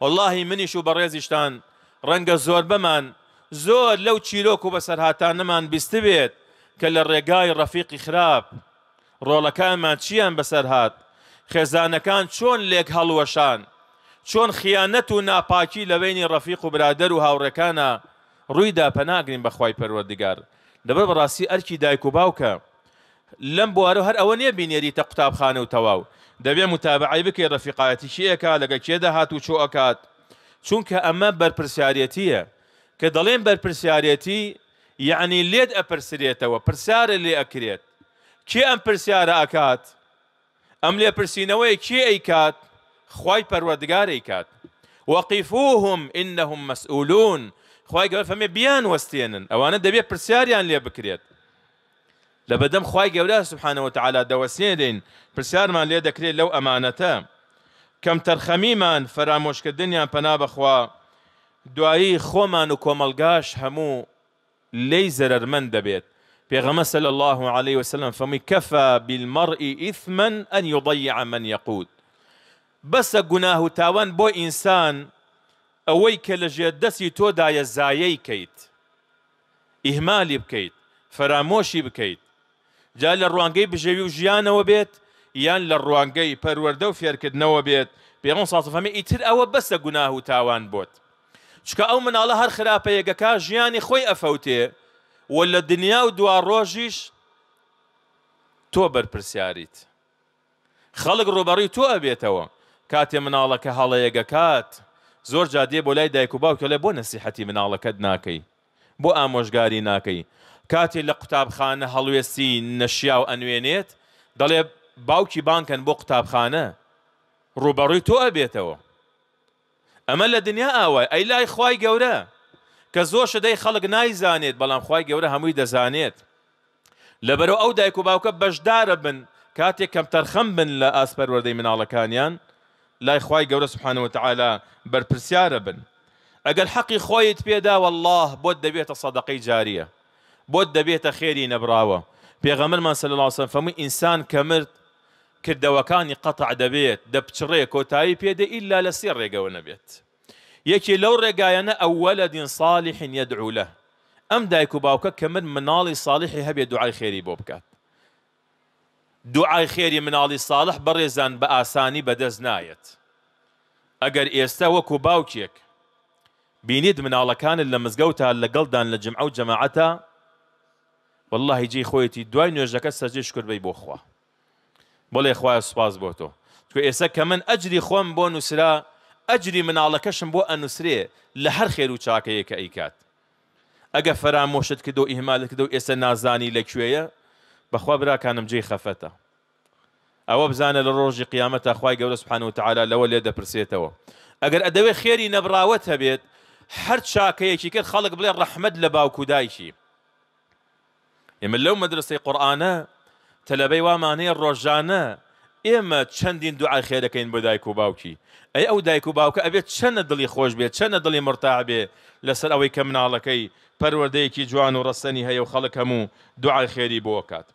واللهی منیش و بەڕێزیشتان ڕەنگە زۆر بەمان زۆر لەو چیرۆک و بەسەر هاتانەمان بیست بێت کە لە ڕێگای ڕەفیقی خراپ ڕۆڵەکانمان چیان بەسەر هات خێزانەکان چۆن لێک هەڵوەشان چۆن خیانەت و ناپاکی لەوێنی ڕەفیق و برادەر و هاوڕەکانە ڕوویدا پەناگرین بەخوای پەروەردگار دەبەر بەڕاستی ئەرکی دایک و باوکە لەم بوارە هەر ئەوە نییە بینێریتە قوتابخانە و تەواو دەبێ متابعی بکەی ڕفیقاەتی شیەکە لەگە کێدا هات و چۆ ئەکات چونکە ئەمە بەرپرسیارەتیە کە دەڵێن بەرپرسیارەتی یعنی لێت ئەپرسرێتەوە پرسیارە لێ ئەکرێت کێ ئەم پرسیارە ئەکات ئەم لێ پرسیینەوەی کێ ئەیکات خی پەروەردگارەی کات وەقیفوهم إنهم مەسئولون خی گەفەمێ بیان وەستێنن ئەوانە دەبێت پرسیاریان لێ بکرێت لبدم لە بەدەم خی گەورە سبحانەوە تعالا دەوەسێنین پرسیارمان لێ دەکرێت لەو ئەمانەتە کەم تەرخەمیمان فەرامۆشکردنیان پەنا بەخوا دوایی خۆمان و کۆمەلگاش هەموو لی زەرمەند دەبێت پێغەمە صلی الله عليه وسلم فەمی کەفە بالمرء اثما ان يضيع من يقود بەسە گوناه و تاوان بۆ ئینسان ئەوەی کە لە ژێر دەستی تۆدایە زایەی کەیت ئیهمالی بکەیت فەرامۆشی بکەیت جا لە ڕوانگەی بژێوی و ژیانەوە بێت یان لە ڕوانگەی پەروەەردە و فێرکردنەوە بێت پێغم ساسفەمی ئیتر ئەوە بەسە گوناه و تاوان بۆت چکە ئەو مناڵە هەر خراپەیەگەکە ژیانی خۆی ئەفەوتێ و لە دنیا و دوا ڕۆژیش تۆ بەرپرسیاریت خەڵک ڕۆبەڕی تۆ ئەبێتەوە کاتێ مناڵەکە هەڵەیەگەکات زۆر جادێ بۆ لای دایک و باوکە لە بۆ نەسیحەتی مناڵەکەت ناکەی بۆ ئامۆژگاری ناکەی کاتێ لە قوتابخانە هەڵوێستی نەشیا و ئەنوێنێت دەڵێ باوکی بانکەن بۆ قوتابخانە ڕوبەڕووی تۆ ئەبێتەوە ئەمە لە دنیا ئاوای ئەی لای خی گەورە کە زۆر شدەی خەڵک نایزانێت بەڵام خی گەورە هەمووی دەزانێت لەبەرەوە ئەو دایک و باوکە بەشدارە بن کاتێک کەم تەرخەم بن لە ئاسپەروەردەی مناڵەکانیان لای خی گەورە سبحانەوە تعالا بەرپرسیارە بن ئەگەر حەقی خۆیت پێدا والله بۆت دەبێتە سەدەقەی جاریە بود دبيت خيري نبراو بيغمر ما صلى الله عليه وسلم فمو إنسان كمرت كرد وكاني قطع دبيت دبتري كوتاي بيد إلا لسير رجا ونبيت يكي لو رجاينا أو ولد صالح يدعو له أم دايكو باوكا كمر منالي صالح يهب يدعى خيري بوبكا دعاء خيري علي صالح برزان بأساني بدز نايت أجر إيستاو كوباوكيك بينيد من على كان اللي مزجوتها اللي قلدان لجمعوا جماعتها واللهی جێ خۆیەتی دوای نوێژەکە سەجێ شکربەی بۆ خوا بڵێ خوایە سوپاز بۆ تۆ چکو ئێستا کە من ئەجری خۆم بۆ نووسرا ئەجری مناڵەکەشم بۆ ئەنووسرێ لە هەر خێر و چاکەیەکە ئەیکات ئەگە فەرامۆشت کردو ئیهمالت کردو ئێستا نازانی لەکوێیە بەخوا براکانم جێ خەفەتە ئەوە بزانە لە ڕۆژی قیامەتە خی گەورە سبحان و تعالا لەوە لێ دەپرسێتەوە ئەگەر ئەدەوێت خێری نەبراوەت هەبێت هەر چاکەیەکی کرد خەڵک بڵێ ڕەحمد لە باوکودایشی ئێمە لەو مەدرسەی قورآانە تەلەبەی وامانەیە ڕۆژانە ئێمە چەندین دوعای خێ دەکەین بۆ دایک و باوکی ئەی ئەو دایک و باوکە ئەبێت چەندە دڵی خۆش بێت چەندە دڵی مرتاع بێ لەسەر ئەوەی کە مناڵەکەی پەروەردەیەکی جوان و ڕستنی هەیە و خەڵک هەموو دوعای خێری بۆکات.